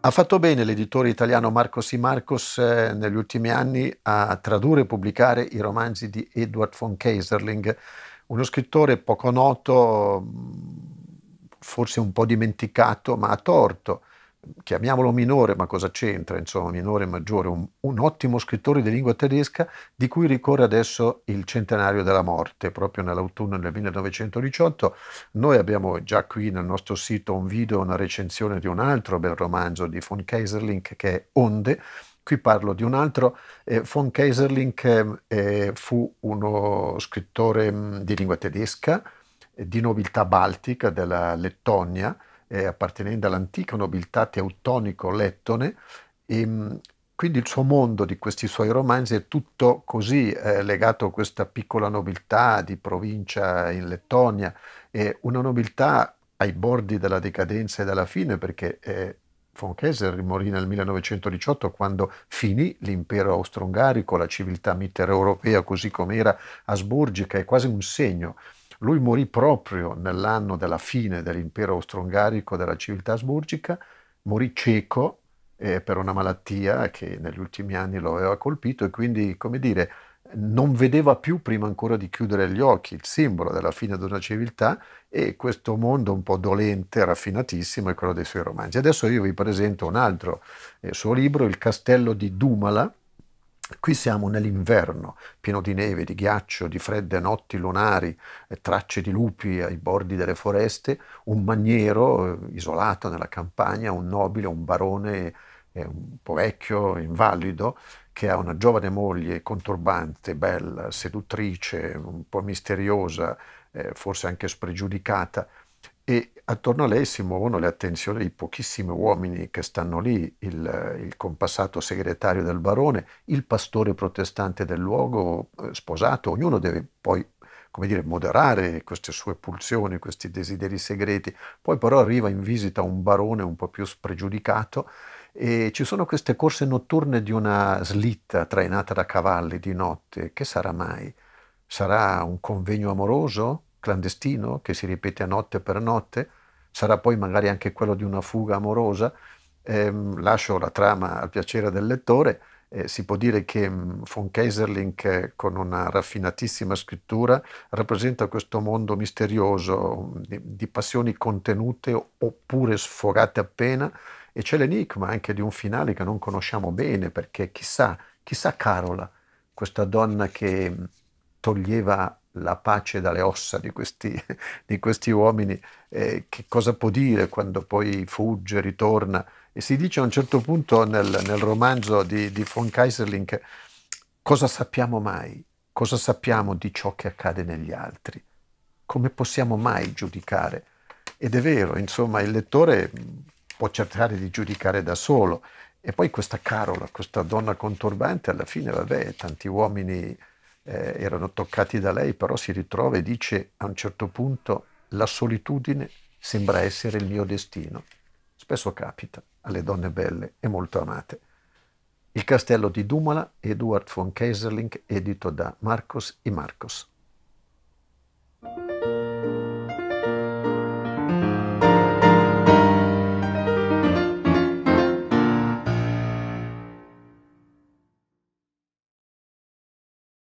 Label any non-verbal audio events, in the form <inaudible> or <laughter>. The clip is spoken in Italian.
Ha fatto bene l'editore italiano Marco Marcos Marcos eh, negli ultimi anni a tradurre e pubblicare i romanzi di Edward von Kaiserling, uno scrittore poco noto, forse un po' dimenticato, ma a torto, chiamiamolo minore, ma cosa c'entra, insomma, minore e maggiore, un, un, ottimo scrittore di lingua tedesca di cui ricorre adesso il centenario della morte, proprio nell'autunno del 1918. Noi abbiamo già qui nel nostro sito un video, una recensione di un altro bel romanzo di von Kaiserling che è Onde. Qui parlo di un altro, eh, von Kaiserling eh, fu uno scrittore mh, di lingua tedesca, eh, di nobiltà baltica della Lettonia, eh, appartenente all'antica nobiltà teutonico-lettone, e, ehm, quindi il suo mondo di questi suoi romanzi è tutto così eh, legato a questa piccola nobiltà di provincia in Lettonia, eh, una nobiltà ai bordi della decadenza e della fine, perché eh, von Kaiser morì nel 1918 quando finì l'impero austro-ungarico, la civiltà mittereuropea così com'era asburgica, è quasi un segno lui morì proprio nell'anno della fine dell'impero austro-ungarico, della civiltà asburgica, morì cieco eh, per una malattia che negli ultimi anni lo aveva colpito e quindi, come dire, non vedeva più prima ancora di chiudere gli occhi, il simbolo della fine di una civiltà e questo mondo un po' dolente, raffinatissimo, è quello dei suoi romanzi. Adesso io vi presento un altro eh, suo libro, Il castello di Dumala, Qui siamo nell'inverno, pieno di neve, di ghiaccio, di fredde notti lunari, tracce di lupi ai bordi delle foreste, un maniero eh, isolato nella campagna, un nobile, un barone eh, un po' vecchio, invalido, che ha una giovane moglie conturbante, bella, seduttrice, un po' misteriosa, eh, forse anche spregiudicata, e attorno a lei si muovono le attenzioni di pochissimi uomini che stanno lì, il, il, compassato segretario del barone, il pastore protestante del luogo, eh, sposato, ognuno deve poi come dire, moderare queste sue pulsioni, questi desideri segreti. Poi però arriva in visita un barone un po' più spregiudicato e ci sono queste corse notturne di una slitta trainata da cavalli di notte. Che sarà mai? Sarà un convegno amoroso? clandestino che si ripete a notte per notte sarà poi magari anche quello di una fuga amorosa. Eh, lascio la trama al piacere del lettore. Eh, si può dire che mm, von Kaiserling, eh, con una raffinatissima scrittura, rappresenta questo mondo misterioso mm, di, di passioni contenute oppure sfogate appena, e c'è l'enigma anche di un finale che non conosciamo bene, perché chissà, chissà Carola, questa donna che mm, toglieva la pace dalle ossa di questi, <laughs> di questi uomini, eh, che cosa può dire quando poi fugge, ritorna. E si dice a un certo punto nel, nel romanzo di, di, von Kaiserling, cosa sappiamo mai? Cosa sappiamo di ciò che accade negli altri? Come possiamo mai giudicare? Ed è vero, insomma, il lettore mm, può cercare di giudicare da solo. E poi questa Carola, questa donna conturbante, alla fine, vabbè, tanti uomini eh, erano toccati da lei, però si ritrova e dice a un certo punto la solitudine sembra essere il mio destino. Spesso capita alle donne belle e molto amate. Il castello di Dumola, Eduard von Kaiserling, edito da Marcos e Marcos.